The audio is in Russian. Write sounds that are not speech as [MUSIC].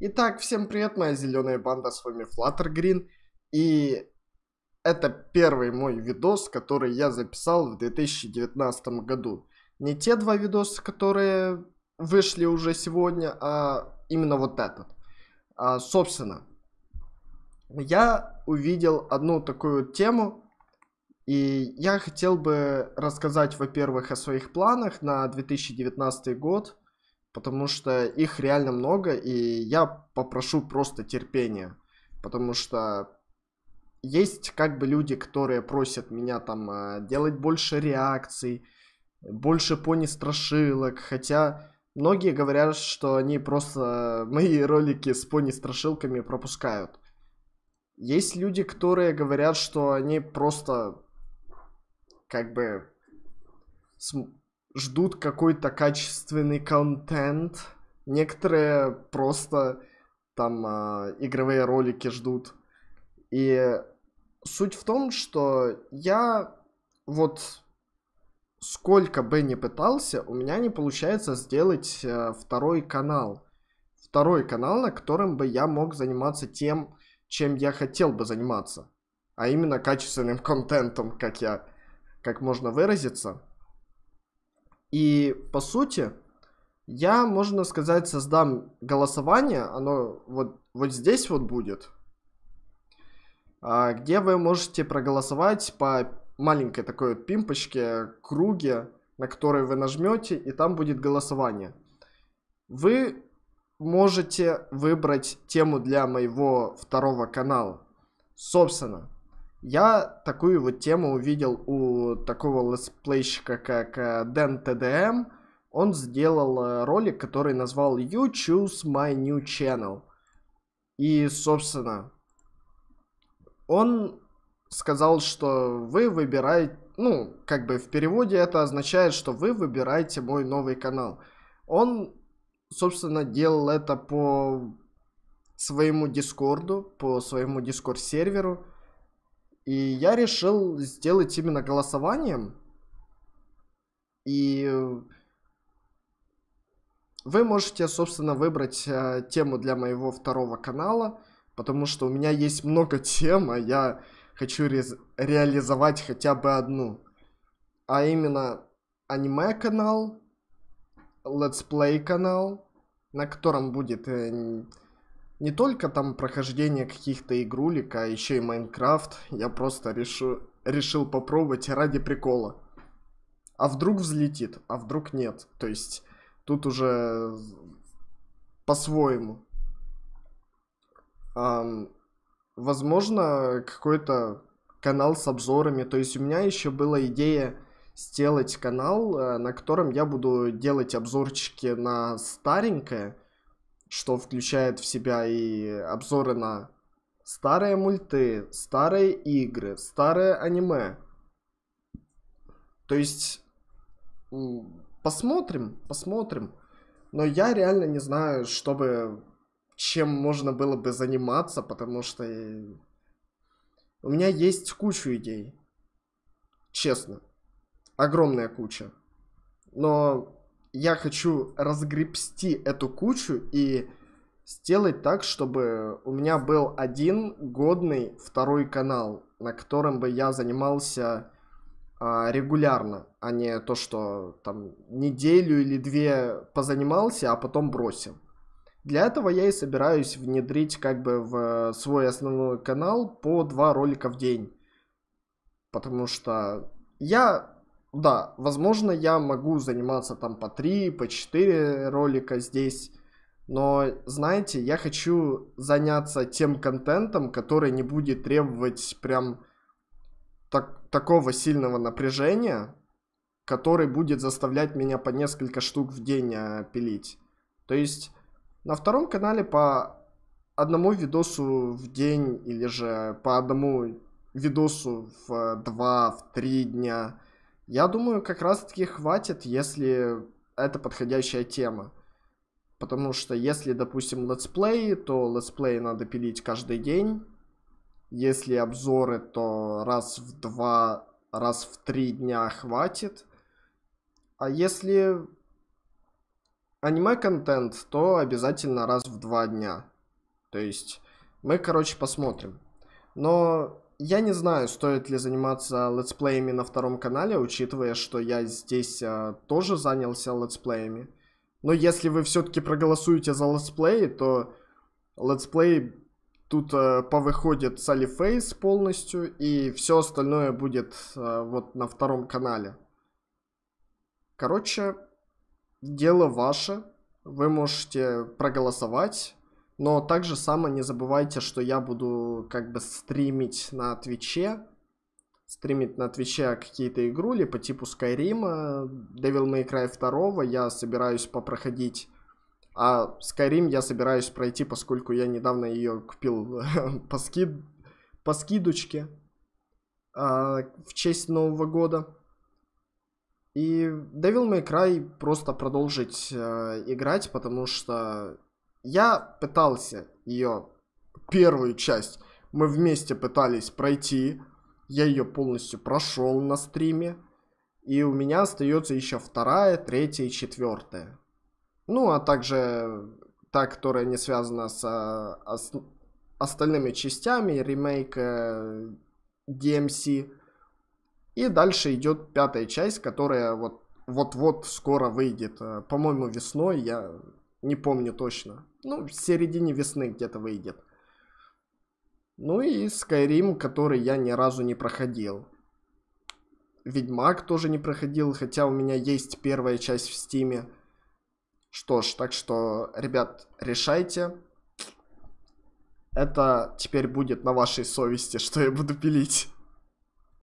Итак, всем привет, моя зеленая банда, с вами Green, и это первый мой видос, который я записал в 2019 году. Не те два видоса, которые вышли уже сегодня, а именно вот этот. А, собственно, я увидел одну такую тему, и я хотел бы рассказать, во-первых, о своих планах на 2019 год, потому что их реально много, и я попрошу просто терпения, потому что есть как бы люди, которые просят меня там а, делать больше реакций, больше пони страшилок, хотя многие говорят, что они просто а, мои ролики с пони страшилками пропускают. Есть люди, которые говорят, что они просто как бы ждут какой-то качественный контент. Некоторые просто там э, игровые ролики ждут. И суть в том, что я вот сколько бы ни пытался, у меня не получается сделать э, второй канал. Второй канал, на котором бы я мог заниматься тем, чем я хотел бы заниматься. А именно качественным [LAUGHS] контентом, как я, как можно выразиться. И по сути, я, можно сказать, создам голосование, оно вот, вот здесь вот будет, а, где вы можете проголосовать по маленькой такой вот пимпочке, круге, на который вы нажмете, и там будет голосование. Вы можете выбрать тему для моего второго канала. Собственно, я такую вот тему увидел у такого летсплейщика, как э, Дэн ТДМ. Эм. Он сделал э, ролик, который назвал You Choose My New Channel. И, собственно, он сказал, что вы выбираете, ну, как бы в переводе это означает, что вы выбираете мой новый канал. Он, собственно, делал это по своему дискорду, по своему дискорд-серверу и я решил сделать именно голосованием. И э, вы можете, собственно, выбрать э, тему для моего второго канала, потому что у меня есть много [LAUGHS] тем, а я хочу ре реализовать хотя бы одну. А именно аниме-канал, летсплей-канал, на котором будет э, не только там прохождение каких-то игрулек, а еще и Майнкрафт, я просто решу, решил попробовать ради прикола. А вдруг взлетит, а вдруг нет. То есть тут уже по-своему. Um, возможно, какой-то канал с обзорами. То есть у меня еще была идея сделать канал, э, на котором я буду делать обзорчики на старенькое что включает в себя и обзоры на старые мульты, старые игры, старое аниме. То есть посмотрим, посмотрим. Но я реально не знаю, чтобы чем можно было бы заниматься, потому что э, у меня есть куча идей. Честно. Огромная куча. Но я хочу разгребсти эту кучу и сделать так, чтобы у меня был один годный второй канал, на котором бы я занимался а, регулярно, а не то, что там неделю или две позанимался, а потом бросил. Для этого я и собираюсь внедрить как бы в свой основной канал по два ролика в день. Потому что я да, возможно, я могу заниматься там по 3, по 4 ролика здесь, но, знаете, я хочу заняться тем контентом, который не будет требовать прям так, такого сильного напряжения, который будет заставлять меня по несколько штук в день а, пилить. То есть на втором канале по одному видосу в день или же по одному видосу в э, два, в три дня – я думаю, как раз-таки хватит, если это подходящая тема. Потому что если, допустим, летсплей, то летсплей надо пилить каждый день. Если обзоры, то раз в два, раз в три дня хватит. А если аниме-контент, то обязательно раз в два дня. То есть мы, короче, посмотрим. Но я не знаю, стоит ли заниматься летсплеями на втором канале, учитывая, что я здесь а, тоже занялся летсплеями. Но если вы все-таки проголосуете за летсплей, то летсплей тут а, повыходит с Алифейс полностью, и все остальное будет а, вот на втором канале. Короче, дело ваше. Вы можете проголосовать но также само не забывайте, что я буду как бы стримить на Твиче. Стримить на Твиче какие-то игрули по типу Skyrim, Devil May Cry 2 я собираюсь попроходить. А Skyrim я собираюсь пройти, поскольку я недавно ее купил [LAUGHS] по, скид... по скидочке а, в честь Нового года. И Devil May Cry просто продолжить э, играть, потому что я пытался ее первую часть, мы вместе пытались пройти. Я ее полностью прошел на стриме. И у меня остается еще вторая, третья и четвертая. Ну, а также та, которая не связана с а, ос, остальными частями, ремейк DMC. Э, эм и дальше идет пятая часть, которая вот вот-вот скоро выйдет. Э, по-моему, весной я не помню точно. Ну, в середине весны где-то выйдет. Ну и Skyrim, который я ни разу не проходил. Ведьмак тоже не проходил, хотя у меня есть первая часть в Стиме. Что ж, так что, ребят, решайте. Это теперь будет на вашей совести, [LAUGHS] что я буду пилить.